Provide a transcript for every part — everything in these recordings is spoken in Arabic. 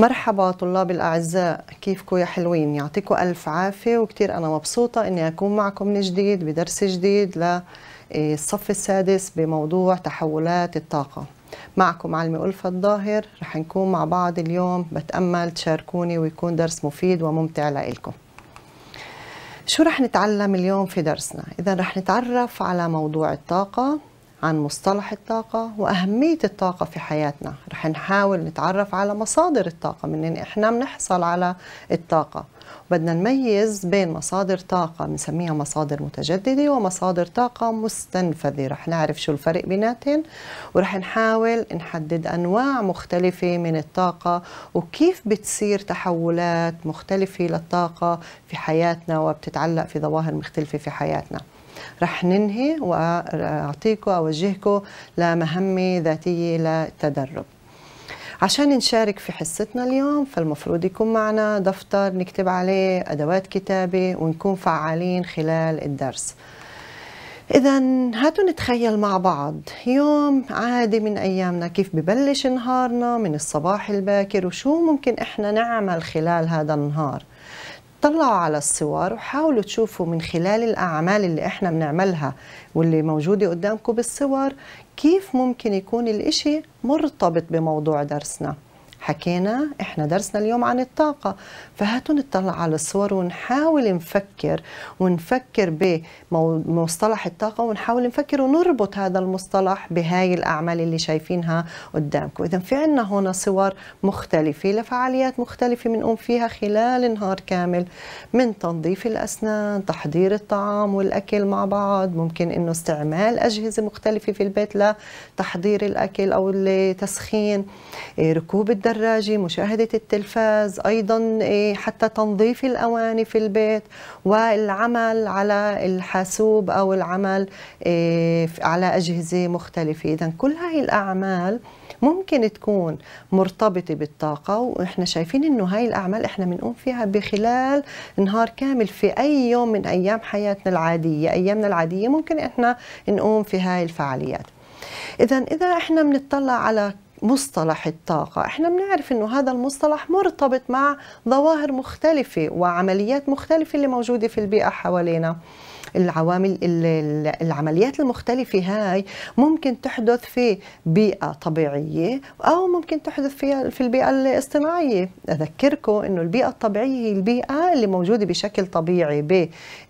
مرحبا طلاب الأعزاء كيفكم يا حلوين يعطيكم ألف عافية وكتير أنا مبسوطة أني أكون معكم من جديد بدرس جديد للصف إيه، السادس بموضوع تحولات الطاقة معكم علم ألفة الظاهر رح نكون مع بعض اليوم بتأمل تشاركوني ويكون درس مفيد وممتع لكم شو رح نتعلم اليوم في درسنا؟ إذا رح نتعرف على موضوع الطاقة عن مصطلح الطاقة وأهمية الطاقة في حياتنا رح نحاول نتعرف على مصادر الطاقة من إن إحنا بنحصل على الطاقة بدنا نميز بين مصادر طاقة بنسميها مصادر متجددة ومصادر طاقة مستنفذة رح نعرف شو الفرق بيناتهم ورح نحاول نحدد أنواع مختلفة من الطاقة وكيف بتصير تحولات مختلفة للطاقة في حياتنا وبتتعلق في ظواهر مختلفة في حياتنا رح ننهي وأعطيكم أوجهكم لمهمة ذاتية للتدرب عشان نشارك في حصتنا اليوم فالمفروض يكون معنا دفتر نكتب عليه أدوات كتابة ونكون فعالين خلال الدرس إذا هاتوا نتخيل مع بعض يوم عادي من أيامنا كيف ببلش نهارنا من الصباح الباكر وشو ممكن إحنا نعمل خلال هذا النهار طلعوا على الصور وحاولوا تشوفوا من خلال الأعمال اللي إحنا بنعملها واللي موجودة قدامكم بالصور كيف ممكن يكون الإشي مرتبط بموضوع درسنا حكينا احنا درسنا اليوم عن الطاقة فهاتوا نطلع على الصور ونحاول نفكر ونفكر بمصطلح الطاقة ونحاول نفكر ونربط هذا المصطلح بهاي الأعمال اللي شايفينها قدامكم إذا في عنا هنا صور مختلفة لفعاليات مختلفة بنقوم فيها خلال نهار كامل من تنظيف الأسنان تحضير الطعام والأكل مع بعض ممكن إنه استعمال أجهزة مختلفة في البيت لتحضير الأكل أو لتسخين إيه، ركوب الدم الدراجة مشاهدة التلفاز أيضا إيه، حتى تنظيف الأواني في البيت والعمل على الحاسوب أو العمل إيه، على أجهزة مختلفة إذا كل هاي الأعمال ممكن تكون مرتبطة بالطاقة وإحنا شايفين إنه هاي الأعمال إحنا بنقوم فيها بخلال نهار كامل في أي يوم من أيام حياتنا العادية أيامنا العادية ممكن إحنا نقوم في هاي الفعاليات إذا إذا إحنا بنطلع على مصطلح الطاقة احنا بنعرف انه هذا المصطلح مرتبط مع ظواهر مختلفة وعمليات مختلفة اللي موجودة في البيئة حوالينا العوامل العمليات المختلفة هاي ممكن تحدث في بيئة طبيعية أو ممكن تحدث فيها في البيئة الاصطناعية أذكركم أنه البيئة الطبيعية هي البيئة اللي موجودة بشكل طبيعي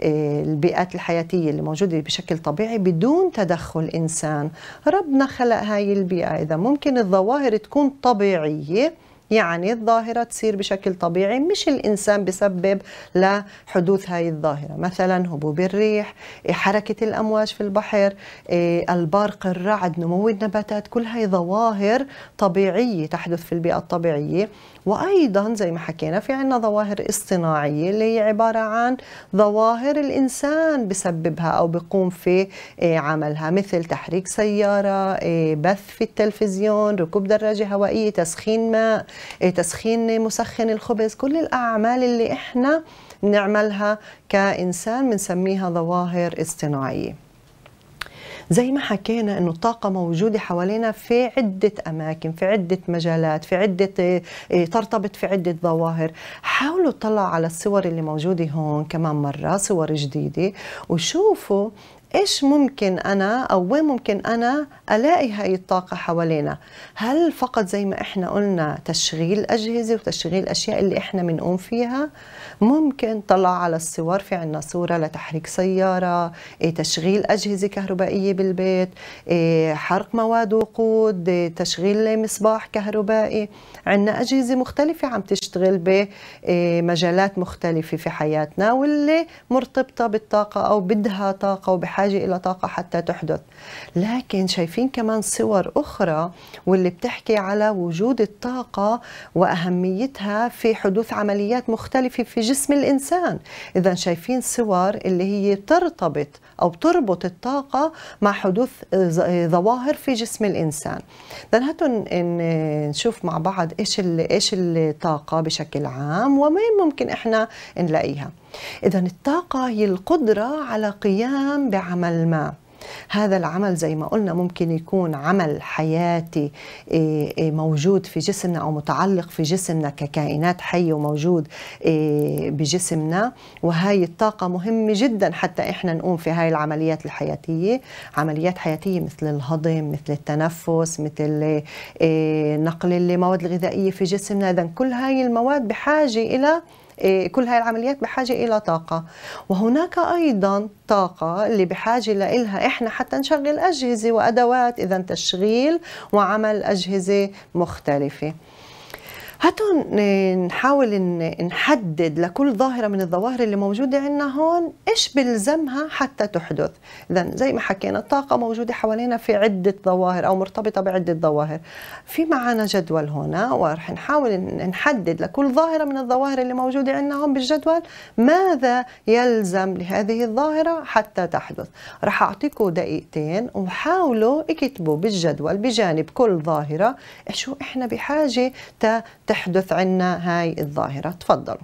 بالبيئات آه، الحياتية اللي موجودة بشكل طبيعي بدون تدخل إنسان ربنا خلق هاي البيئة إذا ممكن الظواهر تكون طبيعية يعني الظاهرة تصير بشكل طبيعي مش الإنسان بسبب لحدوث هاي الظاهرة مثلا هبوب الريح إيه، حركة الأمواج في البحر إيه، البرق الرعد نمو النباتات كل هاي ظواهر طبيعية تحدث في البيئة الطبيعية وايضا زي ما حكينا في عندنا ظواهر اصطناعيه اللي هي عباره عن ظواهر الانسان بسببها او بقوم في إيه، عملها مثل تحريك سياره إيه، بث في التلفزيون ركوب دراجه هوائيه تسخين ماء إيه، تسخين مسخن الخبز كل الاعمال اللي احنا نعملها كانسان بنسميها ظواهر اصطناعيه زي ما حكينا انه الطاقه موجوده حوالينا في عده اماكن في عده مجالات في عده آه، آه، ترتبط في عده ظواهر حاولوا تطلعوا على الصور اللي موجوده هون كمان مره صور جديده وشوفوا ايش ممكن انا او وين ممكن انا الاقي هاي الطاقه حوالينا هل فقط زي ما احنا قلنا تشغيل اجهزه وتشغيل اشياء اللي احنا بنقوم فيها ممكن طلع على الصور في عنا صوره لتحريك سياره إيه تشغيل اجهزه كهربائيه بالبيت إيه حرق مواد وقود إيه تشغيل مصباح كهربائي عنا اجهزه مختلفه عم تشتغل بمجالات إيه، مختلفه في حياتنا واللي مرتبطه بالطاقه او بدها طاقه وبحاجة بحاجه الى طاقه حتى تحدث لكن شايفين كمان صور اخرى واللي بتحكي على وجود الطاقه واهميتها في حدوث عمليات مختلفه في جسم الانسان اذا شايفين صور اللي هي ترتبط او تربط الطاقه مع حدوث ظواهر في جسم الانسان اذا هاتوا نشوف مع بعض ايش ايش الطاقه بشكل عام ومين ممكن احنا نلاقيها إذا الطاقة هي القدرة على قيام بعمل ما هذا العمل زي ما قلنا ممكن يكون عمل حياتي إيه، إيه، موجود في جسمنا او متعلق في جسمنا ككائنات حيه وموجود إيه، بجسمنا وهاي الطاقه مهمه جدا حتى احنا نقوم في هاي العمليات الحياتيه عمليات حياتيه مثل الهضم مثل التنفس مثل نقل المواد الغذائيه في جسمنا اذا كل هاي المواد بحاجه الى إيه، كل هاي العمليات بحاجة إلى طاقة وهناك أيضا طاقة اللي بحاجة لها إحنا حتى نشغل أجهزة وأدوات إذا تشغيل وعمل أجهزة مختلفة هاتوا نحاول نحدد لكل ظاهرة من الظواهر اللي موجودة عندنا هون إيش بلزمها حتى تحدث إذا زي ما حكينا الطاقة موجودة حوالينا في عدة ظواهر أو مرتبطة بعدة ظواهر في معنا جدول هنا ورح نحاول نحدد لكل ظاهرة من الظواهر اللي موجودة عندنا هون بالجدول ماذا يلزم لهذه الظاهرة حتى تحدث رح أعطيكم دقيقتين وحاولوا اكتبوا بالجدول بجانب كل ظاهرة شو إحنا بحاجة تحدث عنا هاي الظاهرة تفضلوا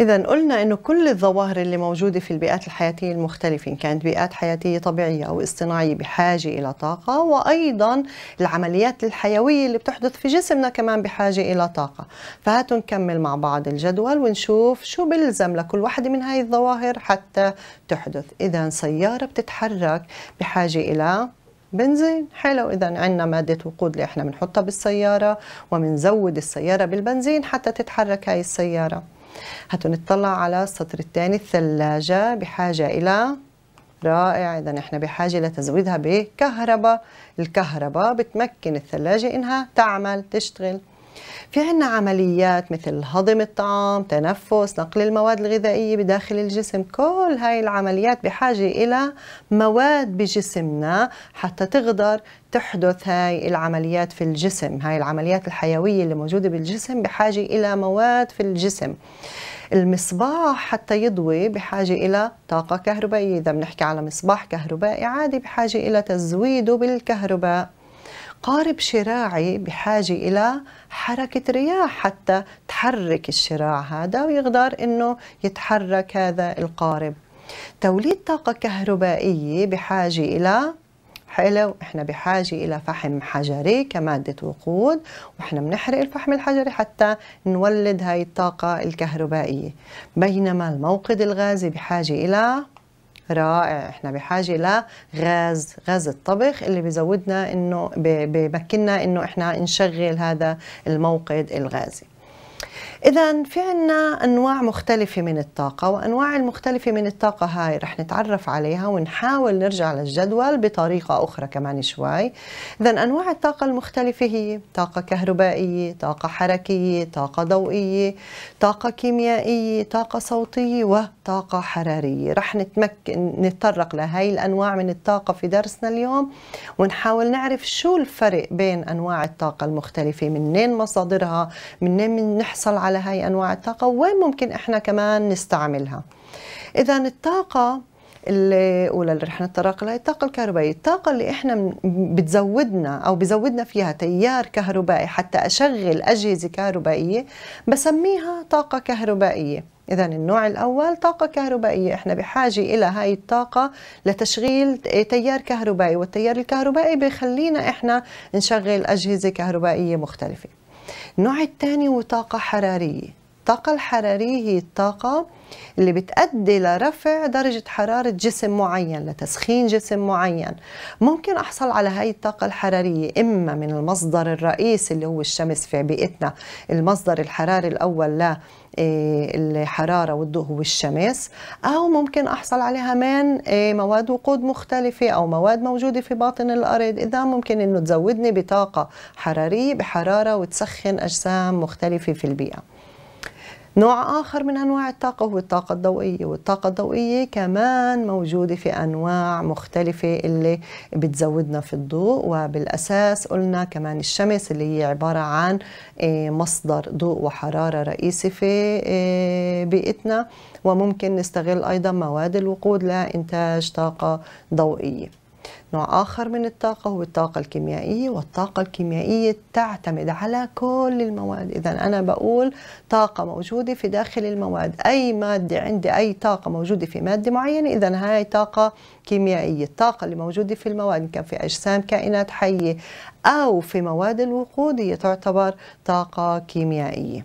إذا قلنا أنه كل الظواهر اللي موجودة في البيئات الحياتية المختلفة إن كانت بيئات حياتية طبيعية أو اصطناعية بحاجة إلى طاقة وأيضا العمليات الحيوية اللي بتحدث في جسمنا كمان بحاجة إلى طاقة فهاتوا نكمل مع بعض الجدول ونشوف شو بلزم لكل واحدة من هاي الظواهر حتى تحدث إذا سيارة بتتحرك بحاجة إلى بنزين حلو اذا عندنا ماده وقود اللي احنا بنحطها بالسياره وبنزود السياره بالبنزين حتى تتحرك هاي السياره هتنطلع على السطر الثاني الثلاجة بحاجة إلى رائع إذا نحن بحاجة لتزويدها بكهرباء الكهرباء بتمكن الثلاجة إنها تعمل تشتغل في عنا عمليات مثل هضم الطعام تنفس نقل المواد الغذائية بداخل الجسم كل هاي العمليات بحاجة إلى مواد بجسمنا حتى تقدر تحدث هاي العمليات في الجسم هاي العمليات الحيوية اللي موجودة بالجسم بحاجة إلى مواد في الجسم المصباح حتى يضوي بحاجة إلى طاقة كهربائية إذا بنحكي على مصباح كهربائي عادي بحاجة إلى تزويده بالكهرباء قارب شراعي بحاجة إلى حركة رياح حتى تحرك الشراع هذا ويقدر أنه يتحرك هذا القارب توليد طاقة كهربائية بحاجة إلى حلو احنا بحاجة إلى فحم حجري كمادة وقود واحنا بنحرق الفحم الحجري حتى نولد هاي الطاقة الكهربائية بينما الموقد الغازي بحاجة إلى رائع احنا بحاجه لغاز غاز الطبخ اللي بيزودنا انه بمكننا انه احنا نشغل هذا الموقد الغازي إذا في عنا أنواع مختلفة من الطاقة وأنواع المختلفة من الطاقة هاي رح نتعرف عليها ونحاول نرجع للجدول بطريقة أخرى كمان شوي إذا أنواع الطاقة المختلفة هي طاقة كهربائية طاقة حركية طاقة ضوئية طاقة كيميائية طاقة صوتية طاقة حرارية رح نتمكن نتطرق لهي الأنواع من الطاقة في درسنا اليوم ونحاول نعرف شو الفرق بين أنواع الطاقة المختلفة منين مصادرها منين بنحصل على هاي أنواع الطاقة وين ممكن إحنا كمان نستعملها إذا الطاقة الاولى اللي رح نتطرق لها الطاقه الكهربائيه الطاقه اللي احنا بتزودنا او بزودنا فيها تيار كهربائي حتى اشغل اجهزه كهربائيه بسميها طاقه كهربائيه إذا النوع الأول طاقة كهربائية إحنا بحاجة إلى هاي الطاقة لتشغيل تيار كهربائي والتيار الكهربائي بيخلينا إحنا نشغل أجهزة كهربائية مختلفة النوع الثاني هو طاقة حرارية الطاقة الحرارية هي الطاقة اللي بتأدي لرفع درجة حرارة جسم معين لتسخين جسم معين ممكن أحصل على هاي الطاقة الحرارية إما من المصدر الرئيسي اللي هو الشمس في بيئتنا المصدر الحراري الأول آه، الحرارة والضوء والشمس أو ممكن أحصل عليها من آه، مواد وقود مختلفة أو مواد موجودة في باطن الأرض إذا ممكن أنه تزودني بطاقة حرارية بحرارة وتسخن أجسام مختلفة في البيئة نوع آخر من أنواع الطاقة هو الطاقة الضوئية والطاقة الضوئية كمان موجودة في أنواع مختلفة اللي بتزودنا في الضوء وبالأساس قلنا كمان الشمس اللي هي عبارة عن آه، مصدر ضوء وحرارة رئيسي في آه، بيئتنا وممكن نستغل أيضا مواد الوقود لإنتاج طاقة ضوئية نوع آخر من الطاقة هو الطاقة الكيميائية والطاقة الكيميائية تعتمد على كل المواد إذا أنا بقول طاقة موجودة في داخل المواد أي مادة عندي أي طاقة موجودة في مادة معينة إذا هاي طاقة كيميائية الطاقة اللي موجودة في المواد كان في أجسام كائنات حية أو في مواد الوقود هي تعتبر طاقة كيميائية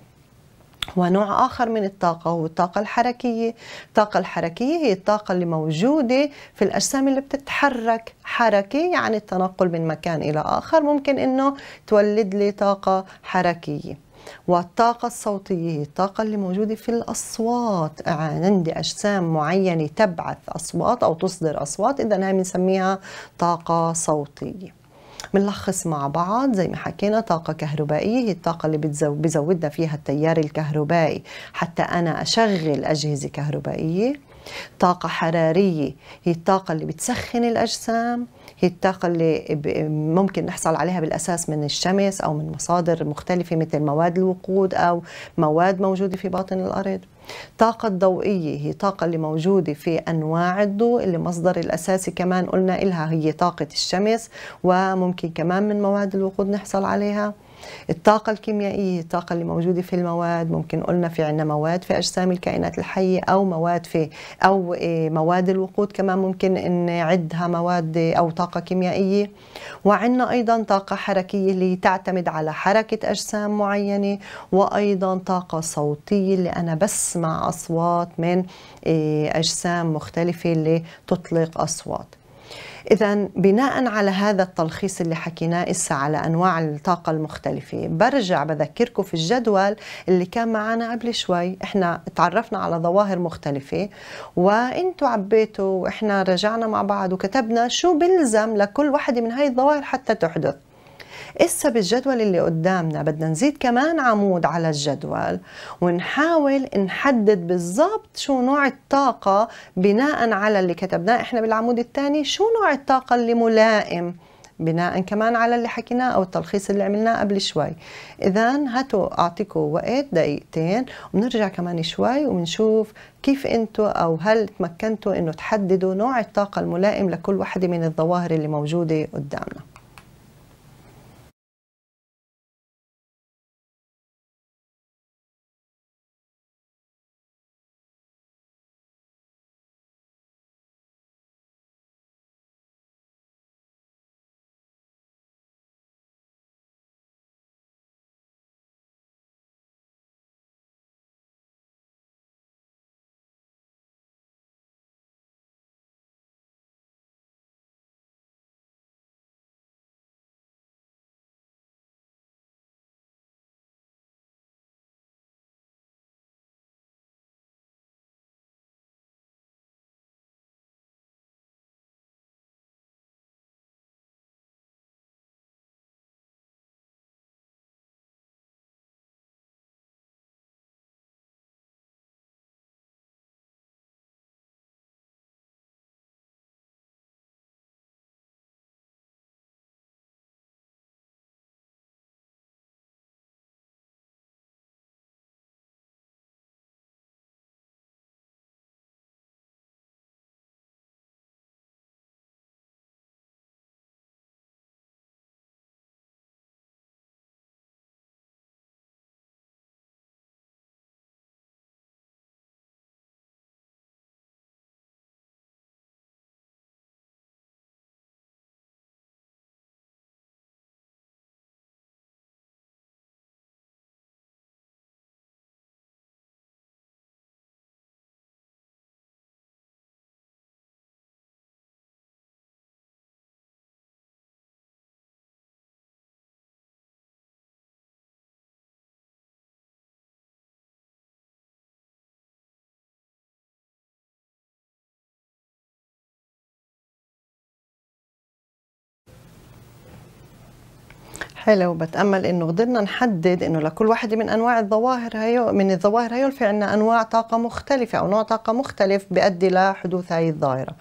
ونوع آخر من الطاقة هو الطاقة الحركية الطاقة الحركية هي الطاقة اللي موجودة في الأجسام اللي بتتحرك حركة يعني التنقل من مكان إلى آخر ممكن أنه تولد لي طاقة حركية والطاقة الصوتية هي الطاقة اللي موجودة في الأصوات عندي أجسام معينة تبعث أصوات أو تصدر أصوات إذا هاي بنسميها طاقة صوتية بنلخص مع بعض زي ما حكينا طاقة كهربائية هي الطاقة اللي بتزو... بزودنا فيها التيار الكهربائي حتى أنا أشغل أجهزة كهربائية طاقة حرارية هي الطاقة اللي بتسخن الأجسام هي الطاقة اللي ممكن نحصل عليها بالأساس من الشمس أو من مصادر مختلفة مثل مواد الوقود أو مواد موجودة في باطن الأرض طاقة ضوئية هي طاقة اللي موجودة في أنواع الضوء اللي مصدر الأساسي كمان قلنا إلها هي طاقة الشمس وممكن كمان من مواد الوقود نحصل عليها الطاقة الكيميائية الطاقة اللي موجودة في المواد ممكن قلنا في عنا مواد في أجسام الكائنات الحية أو مواد في أو إيه، مواد الوقود كمان ممكن عدها مواد أو طاقة كيميائية وعنا أيضا طاقة حركية اللي تعتمد على حركة أجسام معينة وأيضا طاقة صوتية اللي أنا بسمع أصوات من إيه، أجسام مختلفة اللي تطلق أصوات إذا بناء على هذا التلخيص اللي حكيناه إسا على أنواع الطاقة المختلفة برجع بذكركم في الجدول اللي كان معنا قبل شوي إحنا تعرفنا على ظواهر مختلفة وإنتوا عبيتوا وإحنا رجعنا مع بعض وكتبنا شو بلزم لكل واحدة من هاي الظواهر حتى تحدث إسا إيه بالجدول اللي قدامنا بدنا نزيد كمان عمود على الجدول ونحاول نحدد بالضبط شو نوع الطاقة بناء على اللي كتبناه إحنا بالعمود الثاني شو نوع الطاقة اللي ملائم بناء كمان على اللي حكيناه او التلخيص اللي عملناه قبل شوي اذا هاتوا اعطيكم وقت دقيقتين ونرجع كمان شوي وبنشوف كيف انتوا او هل تمكنتوا انه تحددوا نوع الطاقه الملائم لكل وحده من الظواهر اللي موجوده قدامنا حلو بتامل انه قدرنا نحدد انه لكل واحد من انواع الظواهر هي من الظواهر هي في عندنا انواع طاقه مختلفه او نوع طاقه مختلف بيؤدي لحدوث هاي الظاهره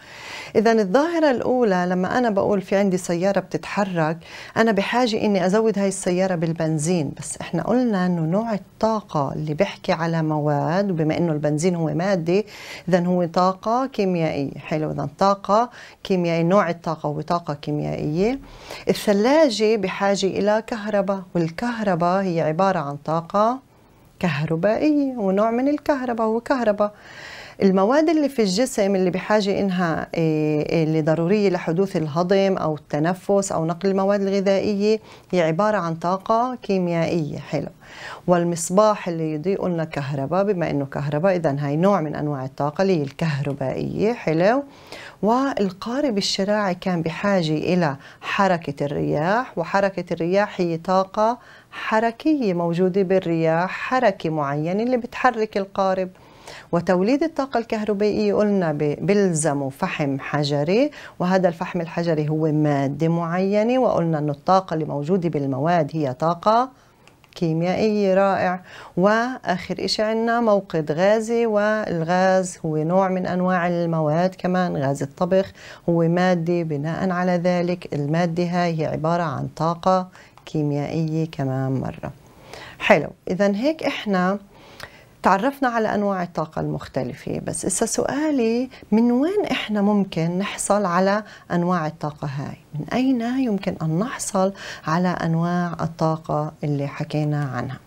اذا الظاهره الاولى لما انا بقول في عندي سياره بتتحرك انا بحاجه اني ازود هاي السياره بالبنزين بس احنا قلنا انه نوع الطاقه اللي بيحكي على مواد وبما انه البنزين هو ماده اذا هو طاقه كيميائيه حلو اذا طاقه كيميائيه نوع الطاقه هو طاقه كيميائيه الثلاجه بحاجه الى كهرباء والكهرباء هي عبارة عن طاقة كهربائية ونوع من الكهرباء هو كهرباء المواد اللي في الجسم اللي بحاجة إنها إيه، إيه، اللي ضرورية لحدوث الهضم أو التنفس أو نقل المواد الغذائية هي عبارة عن طاقة كيميائية حلو والمصباح اللي يضيء لنا كهرباء بما إنه كهرباء إذا هاي نوع من أنواع الطاقة اللي هي الكهربائية حلو والقارب الشراعي كان بحاجة إلى حركة الرياح وحركة الرياح هي طاقة حركية موجودة بالرياح حركة معينة اللي بتحرك القارب وتوليد الطاقة الكهربائية قلنا بيلزموا فحم حجري وهذا الفحم الحجري هو مادة معينة وقلنا أن الطاقة اللي موجودة بالمواد هي طاقة كيميائي رائع واخر شيء عندنا موقد غازي والغاز هو نوع من انواع المواد كمان غاز الطبخ هو ماده بناء على ذلك الماده هاي هي عباره عن طاقه كيميائيه كمان مره حلو اذا هيك احنا تعرفنا على انواع الطاقه المختلفه بس اسا سؤالي من وين احنا ممكن نحصل على انواع الطاقه هاي من اين يمكن ان نحصل على انواع الطاقه اللي حكينا عنها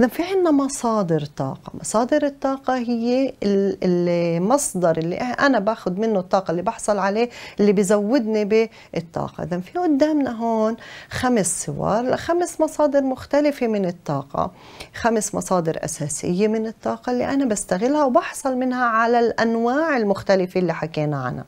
إذا في عندنا مصادر طاقة، مصادر الطاقة هي المصدر اللي أنا باخذ منه الطاقة اللي بحصل عليه اللي بزودني بالطاقة، إذا في قدامنا هون خمس صور لخمس مصادر مختلفة من الطاقة، خمس مصادر أساسية من الطاقة اللي أنا بستغلها وبحصل منها على الأنواع المختلفة اللي حكينا عنها.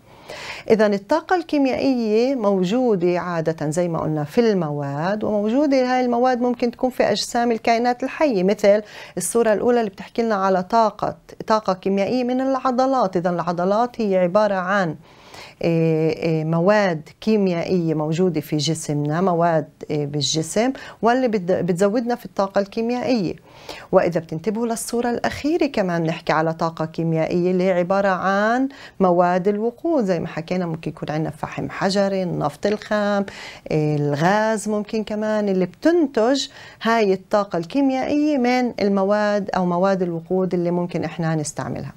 إذا الطاقة الكيميائية موجودة عادة زي ما قلنا في المواد وموجودة هاي المواد ممكن تكون في أجسام الكائنات الحية مثل الصورة الأولى اللي بتحكي لنا على طاقة طاقة كيميائية من العضلات إذا العضلات هي عبارة عن إيه، إيه، مواد كيميائية موجودة في جسمنا مواد إيه، بالجسم واللي بتزودنا في الطاقة الكيميائية وإذا بتنتبهوا للصورة الأخيرة كمان بنحكي على طاقة كيميائية اللي هي عبارة عن مواد الوقود زي ما حكينا ممكن يكون عندنا فحم حجري النفط الخام الغاز ممكن كمان اللي بتنتج هاي الطاقة الكيميائية من المواد أو مواد الوقود اللي ممكن إحنا نستعملها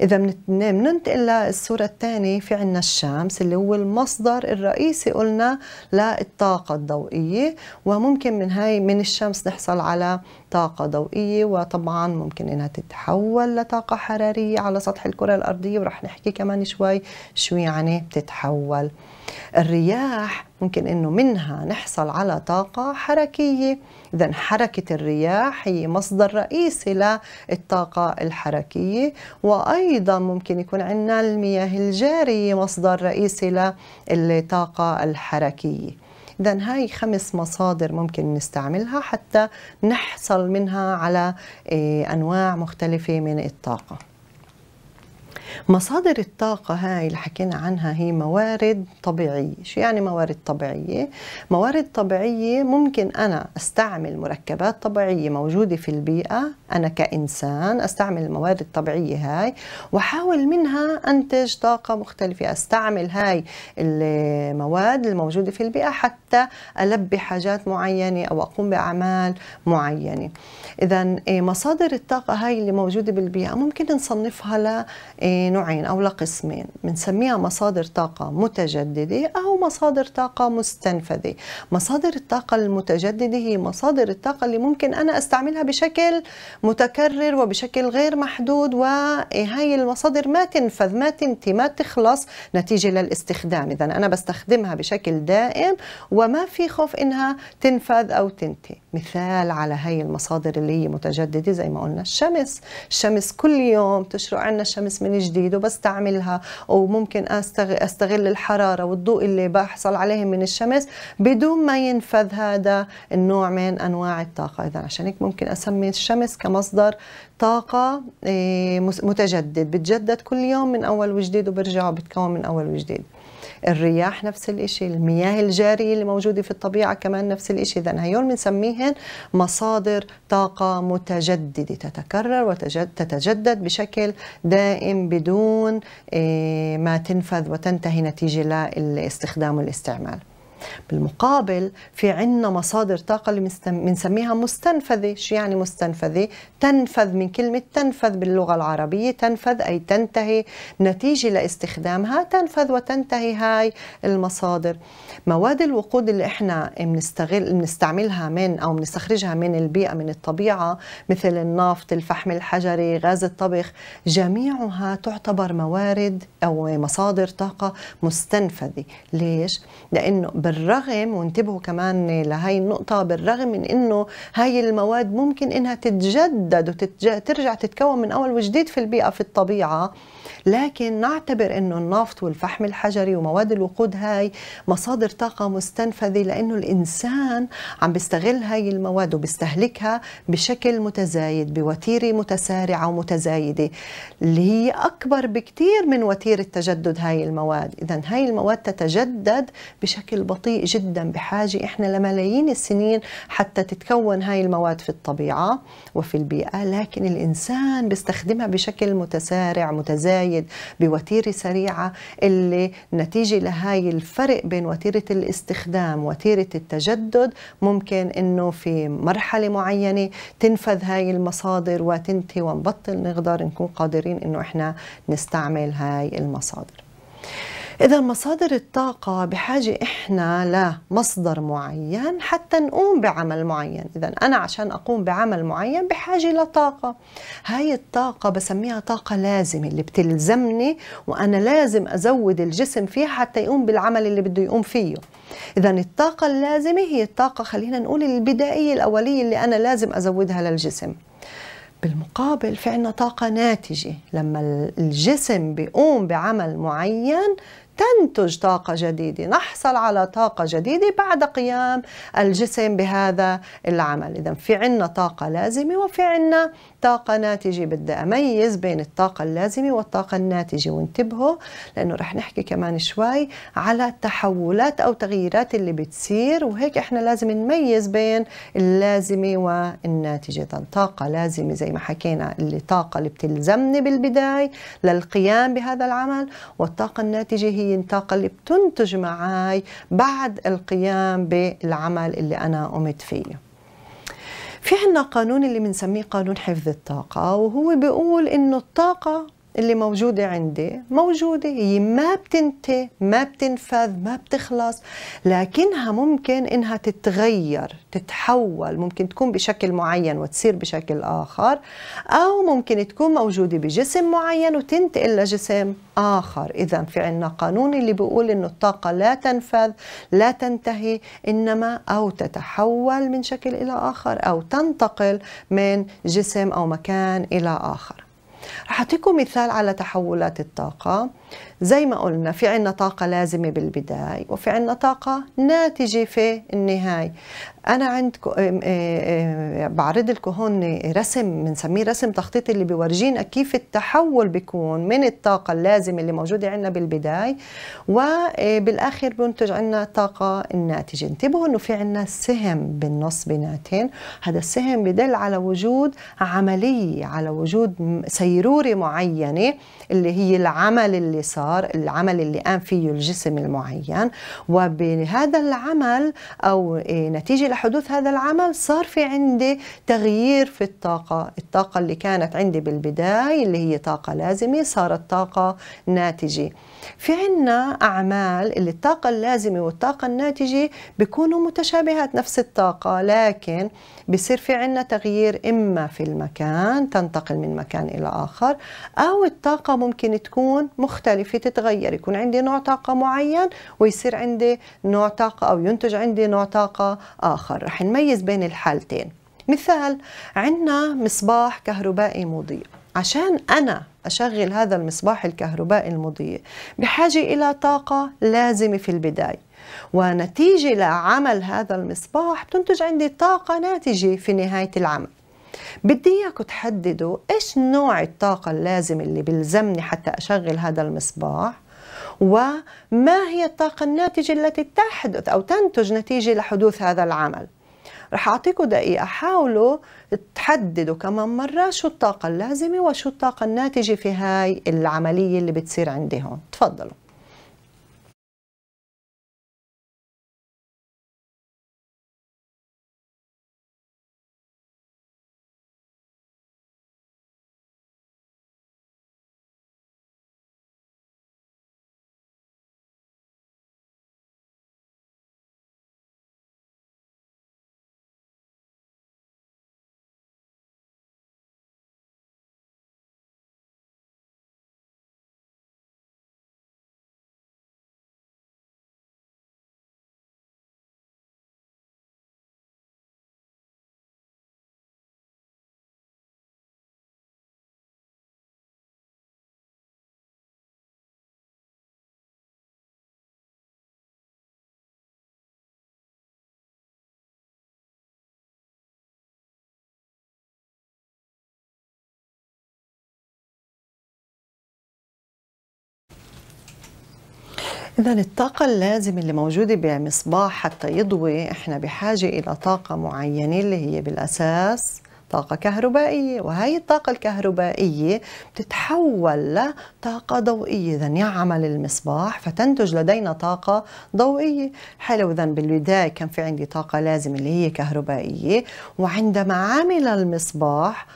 إذا بننتقل للصورة الثانية في عنا الشمس اللي هو المصدر الرئيسي قلنا للطاقة الضوئية وممكن من هاي من الشمس نحصل على طاقة ضوئية وطبعا ممكن إنها تتحول لطاقة حرارية على سطح الكرة الأرضية ورح نحكي كمان شوي شو يعني بتتحول الرياح ممكن انه منها نحصل على طاقة حركية إذا حركة الرياح هي مصدر رئيسي للطاقة الحركية وأيضا ممكن يكون عندنا المياه الجارية مصدر رئيسي للطاقة الحركية إذا هاي خمس مصادر ممكن نستعملها حتى نحصل منها على إيه، أنواع مختلفة من الطاقة مصادر الطاقة هاي اللي حكينا عنها هي موارد طبيعية شو يعني موارد طبيعية؟ موارد طبيعية ممكن أنا أستعمل مركبات طبيعية موجودة في البيئة أنا كإنسان أستعمل الموارد الطبيعية هاي وأحاول منها أنتج طاقة مختلفة أستعمل هاي المواد الموجودة في البيئة حتى ألبي حاجات معينة أو أقوم بأعمال معينة إذا إيه، مصادر الطاقة هاي اللي موجودة بالبيئة ممكن نصنفها ل إيه، لنوعين أو لقسمين بنسميها مصادر طاقة متجددة أو مصادر طاقة مستنفذة مصادر الطاقة المتجددة هي مصادر الطاقة اللي ممكن أنا أستعملها بشكل متكرر وبشكل غير محدود وهي إيه، المصادر ما تنفذ ما تنتهي ما تخلص نتيجة للاستخدام إذا أنا بستخدمها بشكل دائم وما في خوف إنها تنفذ أو تنتهي مثال على هاي المصادر اللي هي متجددة زي ما قلنا الشمس الشمس كل يوم تشرق عنا الشمس من جديد وبستعملها وممكن استغل الحراره والضوء اللي بحصل عليه من الشمس بدون ما ينفذ هذا النوع من انواع الطاقه اذا عشان هيك ممكن اسمي الشمس كمصدر طاقه إيه، متجدد بتجدد كل يوم من اول وجديد وبرجع بتكون من اول وجديد الرياح نفس الإشي المياه الجارية اللي موجودة في الطبيعة كمان نفس الإشي إذا هيون بنسميهن مصادر طاقة متجددة تتكرر وتتجدد بشكل دائم بدون إيه، ما تنفذ وتنتهي نتيجة لاستخدام والاستعمال بالمقابل في عنا مصادر طاقة اللي بنسميها مستنفذة شو يعني مستنفذة؟ تنفذ من كلمة تنفذ باللغة العربية تنفذ أي تنتهي نتيجة لاستخدامها تنفذ وتنتهي هاي المصادر مواد الوقود اللي احنا بنستغل بنستعملها من أو بنستخرجها من البيئة من الطبيعة مثل النفط الفحم الحجري غاز الطبخ جميعها تعتبر موارد أو مصادر طاقة مستنفذة ليش؟ لأنه بالرغم وانتبهوا كمان لهي النقطة بالرغم من انه هاي المواد ممكن انها تتجدد وترجع تتكون من اول وجديد في البيئة في الطبيعة لكن نعتبر انه النفط والفحم الحجري ومواد الوقود هاي مصادر طاقة مستنفذة لانه الانسان عم بيستغل هاي المواد وبيستهلكها بشكل متزايد بوتيرة متسارعة ومتزايدة اللي هي اكبر بكتير من وتيرة تجدد هاي المواد اذا هاي المواد تتجدد بشكل بسيط بطيء جدا بحاجة إحنا لملايين السنين حتى تتكون هاي المواد في الطبيعة وفي البيئة لكن الإنسان بيستخدمها بشكل متسارع متزايد بوتيرة سريعة اللي نتيجة لهاي الفرق بين وتيرة الاستخدام وتيرة التجدد ممكن إنه في مرحلة معينة تنفذ هاي المصادر وتنتهي ونبطل نقدر نكون قادرين إنه إحنا نستعمل هاي المصادر إذا مصادر الطاقة بحاجة إحنا لمصدر معين حتى نقوم بعمل معين إذا أنا عشان أقوم بعمل معين بحاجة لطاقة هاي الطاقة بسميها طاقة لازمة اللي بتلزمني وأنا لازم أزود الجسم فيها حتى يقوم بالعمل اللي بده يقوم فيه إذا الطاقة اللازمة هي الطاقة خلينا نقول البدائية الأولية اللي أنا لازم أزودها للجسم بالمقابل في عنا طاقة ناتجة لما الجسم بيقوم بعمل معين تنتج طاقة جديدة نحصل على طاقة جديدة بعد قيام الجسم بهذا العمل إذا في عنا طاقة لازمة وفي عنا طاقة ناتجة بدي أميز بين الطاقة اللازمة والطاقة الناتجة وانتبهوا لأنه رح نحكي كمان شوي على التحولات أو تغييرات اللي بتصير وهيك إحنا لازم نميز بين اللازمة والناتجة طاقة لازمة زي ما حكينا اللي طاقة اللي بتلزمني بالبداية للقيام بهذا العمل والطاقة الناتجة هي الطاقة اللي بتنتج معاي بعد القيام بالعمل اللي أنا قمت فيه في عنا قانون اللي بنسميه قانون حفظ الطاقة وهو بيقول إنه الطاقة اللي موجودة عندي موجودة هي ما بتنتهي ما بتنفذ ما بتخلص لكنها ممكن إنها تتغير تتحول ممكن تكون بشكل معين وتصير بشكل آخر أو ممكن تكون موجودة بجسم معين وتنتقل لجسم آخر إذا في عنا قانون اللي بيقول إنه الطاقة لا تنفذ لا تنتهي إنما أو تتحول من شكل إلى آخر أو تنتقل من جسم أو مكان إلى آخر رح أعطيكم مثال على تحولات الطاقة زي ما قلنا في عنا طاقة لازمة بالبداية وفي عنا طاقة ناتجة في النهاية أنا عندكم بعرض لكم هون رسم بنسميه رسم تخطيط اللي بيورجينا كيف التحول بيكون من الطاقة اللازمة اللي موجودة عنا بالبداية وبالآخر إيه، بينتج عنا الطاقة الناتجة انتبهوا إنه في عنا سهم بالنص بيناتهم هذا السهم بدل على وجود عملية على وجود سيرورة معينة اللي هي العمل اللي اللي صار العمل اللي قام فيه الجسم المعين وبهذا العمل أو إيه، نتيجة لحدوث هذا العمل صار في عندي تغيير في الطاقة الطاقة اللي كانت عندي بالبداية اللي هي طاقة لازمة صارت طاقة ناتجة في عنا أعمال اللي الطاقة اللازمة والطاقة الناتجة بيكونوا متشابهات نفس الطاقة لكن بصير في عنا تغيير إما في المكان تنتقل من مكان إلى آخر أو الطاقة ممكن تكون مختلفة تتغير يكون عندي نوع طاقة معين ويصير عندي نوع طاقة أو ينتج عندي نوع طاقة آخر رح نميز بين الحالتين مثال عندنا مصباح كهربائي مضيء عشان أنا أشغل هذا المصباح الكهربائي المضيء بحاجة إلى طاقة لازمة في البداية ونتيجة لعمل هذا المصباح بتنتج عندي طاقة ناتجة في نهاية العمل بدي اياكم تحددوا ايش نوع الطاقة اللازم اللي بلزمني حتى اشغل هذا المصباح وما هي الطاقة الناتجة التي تحدث أو تنتج نتيجة لحدوث هذا العمل رح أعطيكم دقيقة حاولوا تحددوا كمان مرة شو الطاقة اللازمة وشو الطاقة الناتجة في هاي العملية اللي بتصير عندي هون تفضلوا إذا الطاقة اللازمة اللي موجودة بمصباح حتى يضوي إحنا بحاجة إلى طاقة معينة اللي هي بالأساس طاقة كهربائية وهي الطاقة الكهربائية تتحول لطاقة ضوئية إذا يعمل المصباح فتنتج لدينا طاقة ضوئية حلو إذا بالبداية كان في عندي طاقة لازمة اللي هي كهربائية وعندما عمل المصباح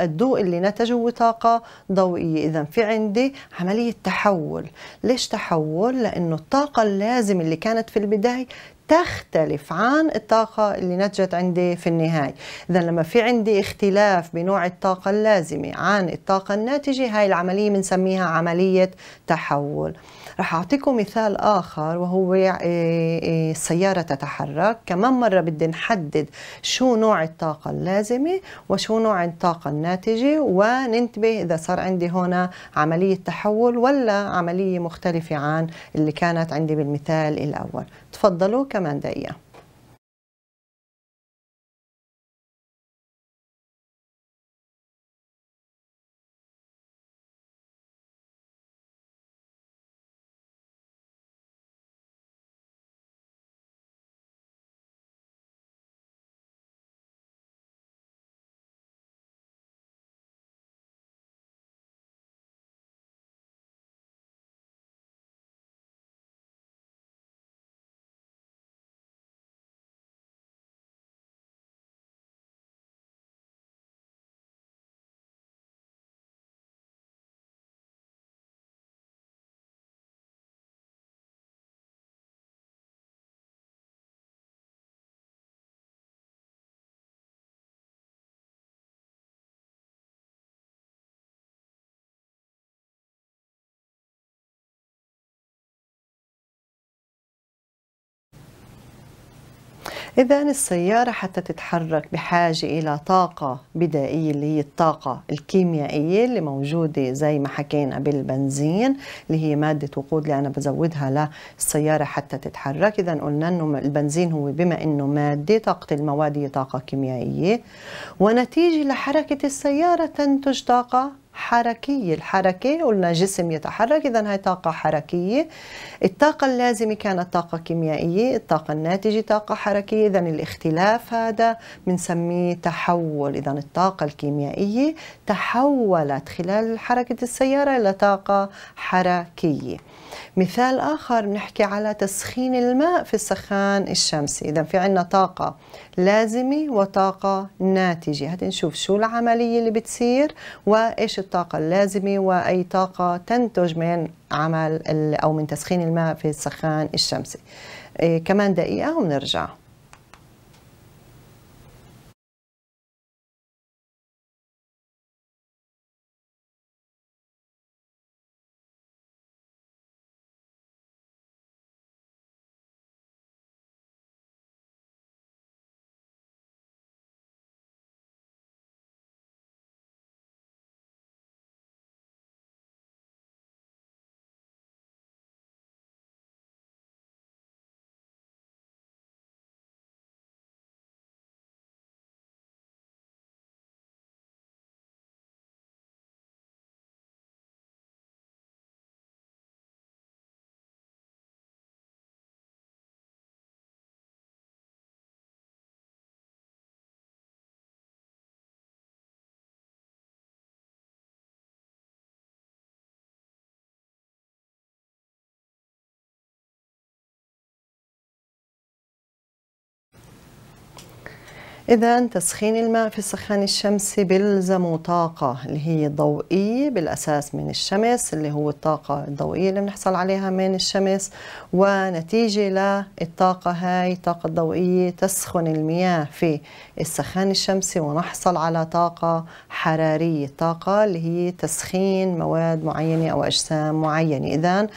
الضوء اللي نتجه هو طاقة ضوئية إذا في عندي عملية تحول ليش تحول؟ لأنه الطاقة اللازمة اللي كانت في البداية تختلف عن الطاقة اللي نتجت عندي في النهاية إذا لما في عندي اختلاف بنوع الطاقة اللازمة عن الطاقة الناتجة هاي العملية بنسميها عملية تحول رح أعطيكم مثال آخر وهو آه، آه، السيارة تتحرك كمان مرة بدي نحدد شو نوع الطاقة اللازمة وشو نوع الطاقة الناتجة وننتبه إذا صار عندي هنا عملية تحول ولا عملية مختلفة عن اللي كانت عندي بالمثال الأول تفضلوا كمان دقيقة إذا السيارة حتى تتحرك بحاجة إلى طاقة بدائية اللي هي الطاقة الكيميائية اللي موجودة زي ما حكينا بالبنزين اللي هي مادة وقود اللي أنا بزودها للسيارة حتى تتحرك إذا قلنا أنه البنزين هو بما أنه مادة طاقة المواد هي طاقة كيميائية ونتيجة لحركة السيارة تنتج طاقة حركية الحركة قلنا جسم يتحرك إذا هي طاقة حركية الطاقة اللازمة كانت طاقة كيميائية الطاقة الناتجة طاقة حركية إذا الاختلاف هذا بنسميه تحول إذا الطاقة الكيميائية تحولت خلال حركة السيارة إلى طاقة حركية مثال آخر بنحكي على تسخين الماء في السخان الشمسي إذا في عنا طاقة لازمة وطاقة ناتجة هتنشوف شو العملية اللي بتصير وإيش الطاقة اللازمة وأي طاقة تنتج من عمل أو من تسخين الماء في السخان الشمسي إيه، كمان دقيقة ونرجع إذا تسخين الماء في السخان الشمسي بيلزمه طاقة اللي هي ضوئية بالأساس من الشمس اللي هو الطاقة الضوئية اللي بنحصل عليها من الشمس ونتيجة للطاقة هاي الطاقة الضوئية تسخن المياه في السخان الشمسي ونحصل على طاقة حرارية طاقة اللي هي تسخين مواد معينة أو أجسام معينة إذا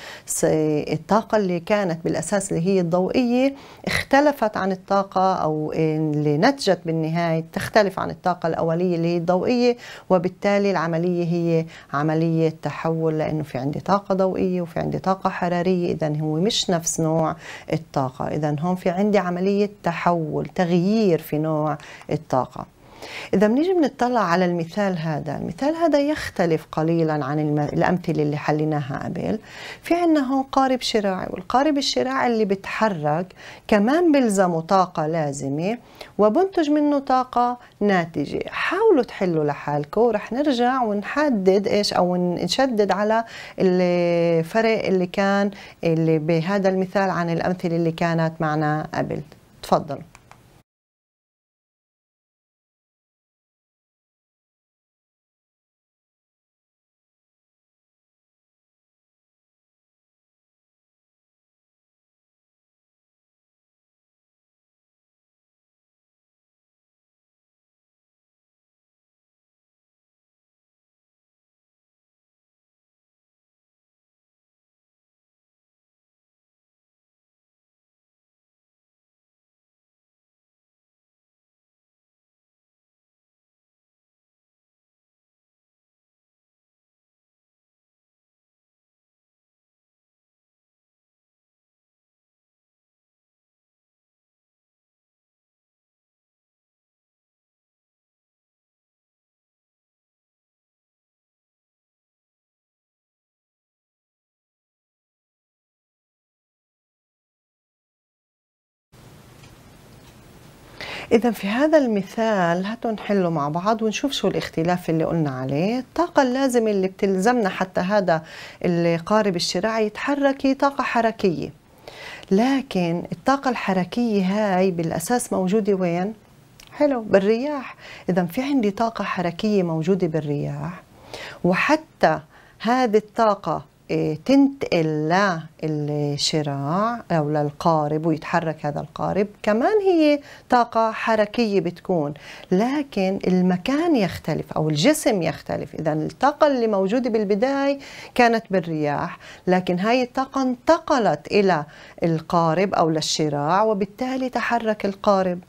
الطاقة اللي كانت بالأساس اللي هي الضوئية اختلفت عن الطاقة أو اللي نتجت توجد بالنهاية تختلف عن الطاقة الأولية اللي هي الضوئية وبالتالي العملية هي عملية تحول لأنه في عندي طاقة ضوئية وفي عندي طاقة حرارية إذا هو مش نفس نوع الطاقة إذا هون في عندي عملية تحول تغيير في نوع الطاقة إذا بنيجي بنطلع على المثال هذا المثال هذا يختلف قليلا عن الأمثلة اللي حليناها قبل في عنا هون قارب شراعي والقارب الشراعي اللي بتحرك كمان بلزمه طاقة لازمة وبنتج منه طاقة ناتجة حاولوا تحلوا لحالكم ورح نرجع ونحدد إيش أو نشدد على الفرق اللي كان اللي بهذا المثال عن الأمثلة اللي كانت معنا قبل تفضل إذا في هذا المثال هاتوا نحله مع بعض ونشوف شو الاختلاف اللي قلنا عليه الطاقة اللازمة اللي بتلزمنا حتى هذا القارب الشراعي يتحرك هي طاقة حركية لكن الطاقة الحركية هاي بالأساس موجودة وين؟ حلو بالرياح إذا في عندي طاقة حركية موجودة بالرياح وحتى هذه الطاقة إيه، تنتقل للشراع أو للقارب ويتحرك هذا القارب كمان هي طاقة حركية بتكون لكن المكان يختلف أو الجسم يختلف إذا الطاقة اللي موجودة بالبداية كانت بالرياح لكن هاي الطاقة انتقلت إلى القارب أو للشراع وبالتالي تحرك القارب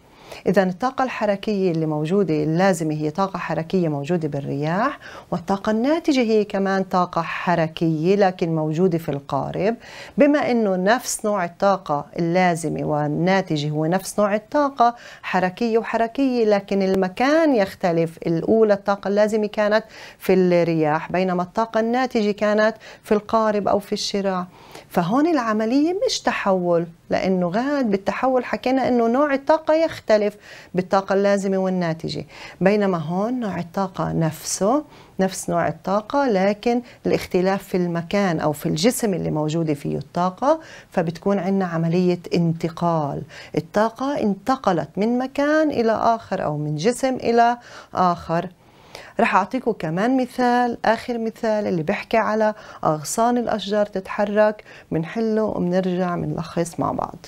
إذا الطاقة الحركية اللي موجودة اللازمة هي طاقة حركية موجودة بالرياح والطاقة الناتجة هي كمان طاقة حركية لكن موجودة في القارب بما أنه نفس نوع الطاقة اللازمة والناتجة هو نفس نوع الطاقة حركية وحركية لكن المكان يختلف الأولى الطاقة اللازمة كانت في الرياح بينما الطاقة الناتجة كانت في القارب أو في الشراع فهون العملية مش تحول لأنه غاد بالتحول حكينا أنه نوع الطاقة يختلف بالطاقة اللازمة والناتجة بينما هون نوع الطاقة نفسه نفس نوع الطاقة لكن الاختلاف في المكان أو في الجسم اللي موجودة فيه الطاقة فبتكون عندنا عملية انتقال الطاقة انتقلت من مكان إلى آخر أو من جسم إلى آخر رح أعطيكم كمان مثال آخر مثال اللي بيحكي على أغصان الأشجار تتحرك منحله ومنرجع منلخص مع بعض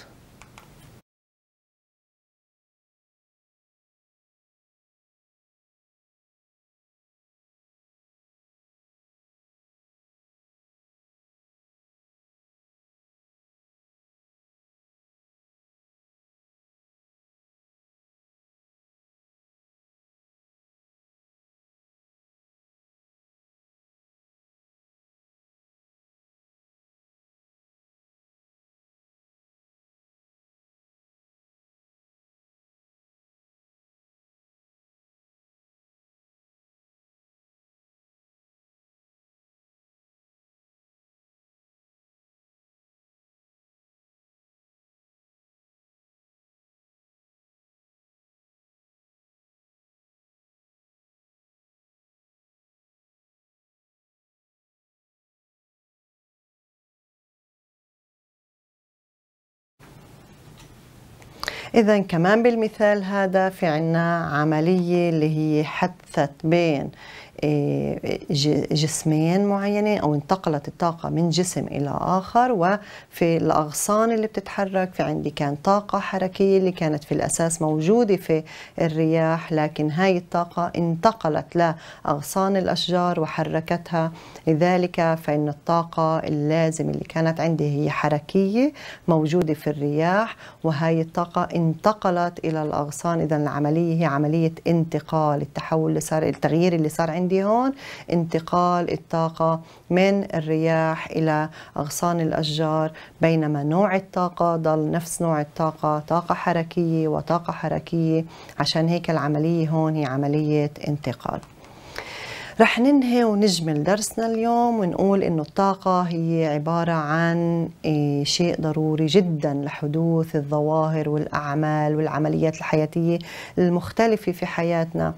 إذا كمان بالمثال هذا في عنا عملية اللي هي حدثت بين إيه، جسمين معينة أو انتقلت الطاقة من جسم إلى آخر وفي الأغصان اللي بتتحرك في عندي كان طاقة حركية اللي كانت في الأساس موجودة في الرياح لكن هاي الطاقة انتقلت لأغصان الأشجار وحركتها لذلك فإن الطاقة اللازم اللي كانت عندي هي حركية موجودة في الرياح وهاي الطاقة انتقلت إلى الأغصان إذا العملية هي عملية انتقال التحول اللي صار التغيير اللي صار عندي عندي هون انتقال الطاقة من الرياح إلى أغصان الأشجار بينما نوع الطاقة ضل نفس نوع الطاقة طاقة حركية وطاقة حركية عشان هيك العملية هون هي عملية انتقال رح ننهي ونجمل درسنا اليوم ونقول انه الطاقة هي عبارة عن إيه، شيء ضروري جدا لحدوث الظواهر والاعمال والعمليات الحياتية المختلفة في حياتنا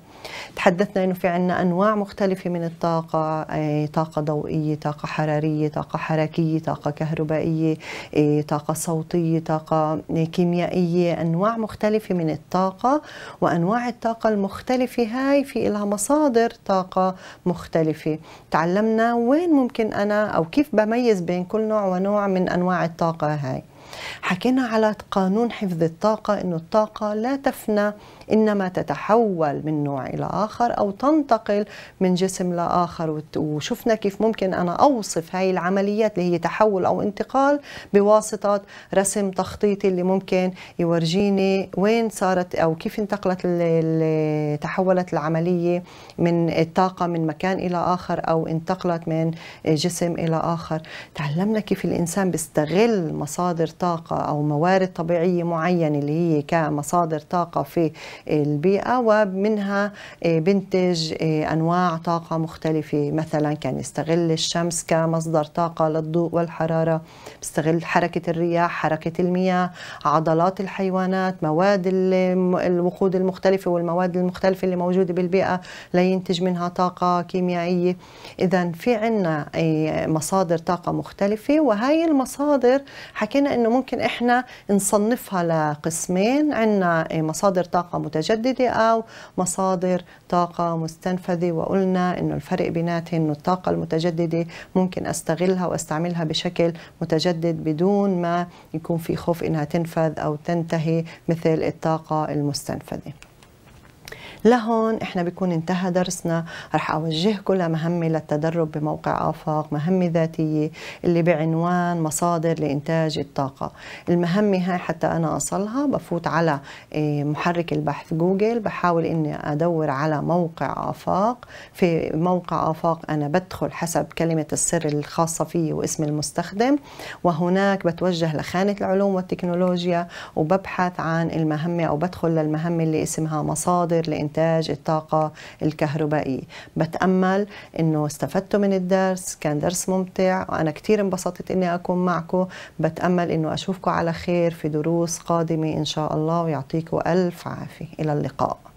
تحدثنا انه في عنا انواع مختلفه من الطاقه إيه، طاقه ضوئيه طاقه حراريه طاقه حركيه طاقه كهربائيه إيه، طاقه صوتيه طاقه كيميائيه انواع مختلفه من الطاقه وانواع الطاقه المختلفه هاي في لها مصادر طاقه مختلفة تعلمنا وين ممكن أنا أو كيف بميز بين كل نوع ونوع من أنواع الطاقة هاي حكينا على قانون حفظ الطاقة أنه الطاقة لا تفنى انما تتحول من نوع الى اخر او تنتقل من جسم لاخر وشفنا كيف ممكن انا اوصف هاي العمليات اللي هي تحول او انتقال بواسطه رسم تخطيطي اللي ممكن يورجيني وين صارت او كيف انتقلت تحولت العمليه من الطاقه من مكان الى اخر او انتقلت من جسم الى اخر تعلمنا كيف الانسان بيستغل مصادر طاقه او موارد طبيعيه معينه اللي هي كمصادر طاقه في البيئة ومنها آه، بنتج آه، أنواع طاقة مختلفة مثلا كان يستغل الشمس كمصدر طاقة للضوء والحرارة بيستغل حركة الرياح حركة المياه عضلات الحيوانات مواد الوقود المختلفة والمواد المختلفة اللي موجودة بالبيئة لينتج منها طاقة كيميائية إذا في عنا آه، مصادر طاقة مختلفة وهي المصادر حكينا أنه ممكن إحنا نصنفها لقسمين عنا مصادر طاقة متجددة أو مصادر طاقة مستنفذة وقلنا أنه الفرق بيناتهم أنه الطاقة المتجددة ممكن أستغلها وأستعملها بشكل متجدد بدون ما يكون في خوف أنها تنفذ أو تنتهي مثل الطاقة المستنفذة لهون احنا بيكون انتهى درسنا رح اوجهكم لمهمه للتدرب بموقع آفاق مهمة ذاتية اللي بعنوان مصادر لإنتاج الطاقة المهمة هاي حتى أنا أصلها بفوت على إيه، محرك البحث جوجل بحاول إني أدور على موقع آفاق في موقع آفاق أنا بدخل حسب كلمة السر الخاصة فيه واسم المستخدم وهناك بتوجه لخانة العلوم والتكنولوجيا وببحث عن المهمة أو بدخل للمهمة اللي اسمها مصادر لإنتاج إنتاج الطاقة الكهربائية بتأمل أنه استفدتوا من الدرس كان درس ممتع وأنا كتير انبسطت أني أكون معكم بتأمل أنه أشوفكم على خير في دروس قادمة إن شاء الله ويعطيكم ألف عافية إلى اللقاء